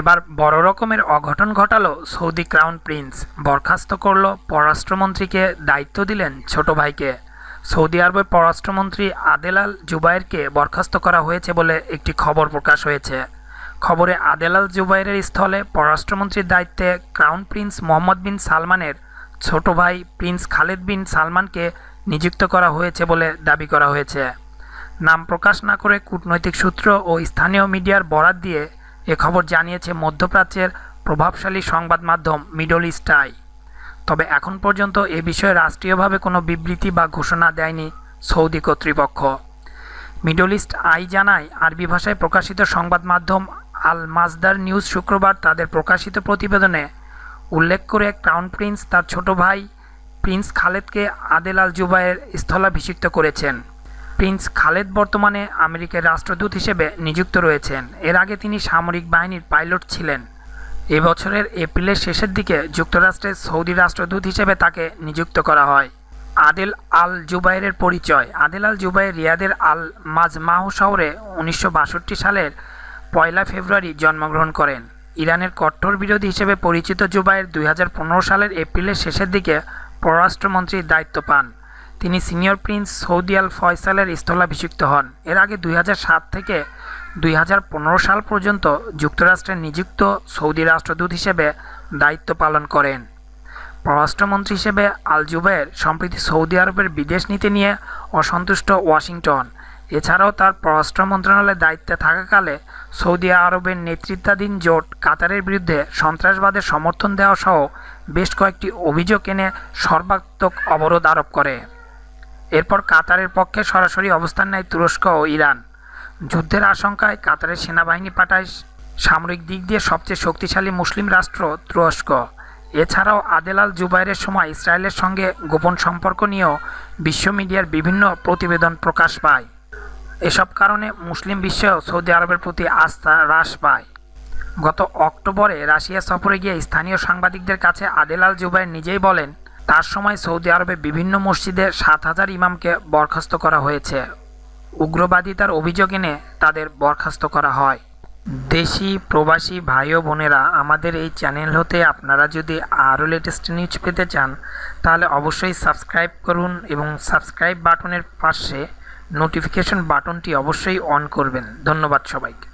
এবার বড় রকমের অঘটন ঘটালো সৌদি ক্রাউন প্রিন্স বরখাস্ত করল পররাষ্ট্রমন্ত্রীকে দায়িত্ব দিলেন ছোট ভাইকে সৌদি আরবের পররাষ্ট্রমন্ত্রী আদেলাল জুবাইরকে বরখাস্ত করা হয়েছে বলে একটি খবর প্রকাশ হয়েছে খবরে আদেলাল জুবাইরের স্থলে পররাষ্ট্রমন্ত্রীর দায়িত্বে ক্রাউন প্রিন্স মোহাম্মদ বিন সালমানের ছোট ভাই প্রিন্স খালেদ বিন সালমানকে নিযুক্ত করা হয়েছে বলে দাবি করা হয়েছে নাম প্রকাশ না করে কূটনৈতিক সূত্র ও স্থানীয় মিডিয়ার বরাত দিয়ে এ খবর জানিয়েছে মধ্যপ্রাচ্যের প্রভাবশালী সংবাদ মাধ্যম মিডল ইস্ট আই তবে এখন পর্যন্ত এ বিষয়ে রাষ্ট্রীয়ভাবে কোনো বিবৃতি বা ঘোষণা দেয়নি সৌদি কর্তৃপক্ষ মিডল ইস্ট আই জানায় আরবি ভাষায় প্রকাশিত সংবাদ মাধ্যম আল মাজদার নিউজ শুক্রবার তাদের প্রকাশিত প্রতিবেদনে উল্লেখ করে ক্রাউন প্রিন্স তার ছোট ভাই প্রিন্স খালেদকে আদেল আল জুবাইয়ের স্থলাভিষিক্ত করেছেন প্রিন্স খালেদ বর্তমানে আমেরিকার রাষ্ট্রদূত হিসেবে নিযুক্ত রয়েছেন এর আগে তিনি সামরিক বাহিনীর পাইলট ছিলেন এ বছরের এপ্রিলের শেষের দিকে যুক্তরাষ্ট্রের সৌদি রাষ্ট্রদূত হিসেবে তাকে নিযুক্ত করা হয় আদেল আল জুবাইরের পরিচয় আদেল আল জুবাইর রিয়াদের আল মাজমাহ শহরে উনিশশো সালের পয়লা ফেব্রুয়ারি জন্মগ্রহণ করেন ইরানের কট্টর বিরোধী হিসেবে পরিচিত জুবাইর দুই সালের এপ্রিলের শেষের দিকে পররাষ্ট্রমন্ত্রীর দায়িত্ব পান তিনি সিনিয়র প্রিন্স সৌদি আল ফয়সালের স্থলাভিষিক্ত হন এর আগে দুই থেকে দুই সাল পর্যন্ত যুক্তরাষ্ট্রে নিযুক্ত সৌদি রাষ্ট্রদূত হিসেবে দায়িত্ব পালন করেন পররাষ্ট্রমন্ত্রী হিসেবে আল জুবের সম্প্রতি সৌদি আরবের বিদেশ নীতি নিয়ে অসন্তুষ্ট ওয়াশিংটন এছাড়াও তার পররাষ্ট্র মন্ত্রণালয়ের দায়িত্বে থাকাকালে সৌদি আরবের নেতৃত্বাধীন জোট কাতারের বিরুদ্ধে সন্ত্রাসবাদের সমর্থন দেওয়া সহ বেশ কয়েকটি অভিযোগ এনে সর্বাত্মক অবরোধ আরোপ করে এরপর কাতারের পক্ষে সরাসরি অবস্থান নেয় তুরস্ক ও ইরান যুদ্ধের আশঙ্কায় কাতারের সেনাবাহিনী পাঠায় সামরিক দিক দিয়ে সবচেয়ে শক্তিশালী মুসলিম রাষ্ট্র তুরস্ক এছাড়াও আদেলাল জুবাইরের সময় ইসরায়েলের সঙ্গে গোপন সম্পর্ক নিয়েও বিশ্ব মিডিয়ার বিভিন্ন প্রতিবেদন প্রকাশ পায় এসব কারণে মুসলিম বিশ্বেও সৌদি আরবের প্রতি আস্থা হ্রাস পায় গত অক্টোবরে রাশিয়া সফরে গিয়ে স্থানীয় সাংবাদিকদের কাছে আদেলাল জুবাইর নিজেই বলেন তার সময় সৌদি আরবে বিভিন্ন মসজিদে সাত হাজার ইমামকে বরখাস্ত করা হয়েছে উগ্রবাদিতার অভিযোগ এনে তাদের বরখাস্ত করা হয় দেশি প্রবাসী ভাই ও বোনেরা আমাদের এই চ্যানেল হতে আপনারা যদি আরও লেটেস্ট নিউজ পেতে চান তাহলে অবশ্যই সাবস্ক্রাইব করুন এবং সাবস্ক্রাইব বাটনের পাশে নোটিফিকেশন বাটনটি অবশ্যই অন করবেন ধন্যবাদ সবাইকে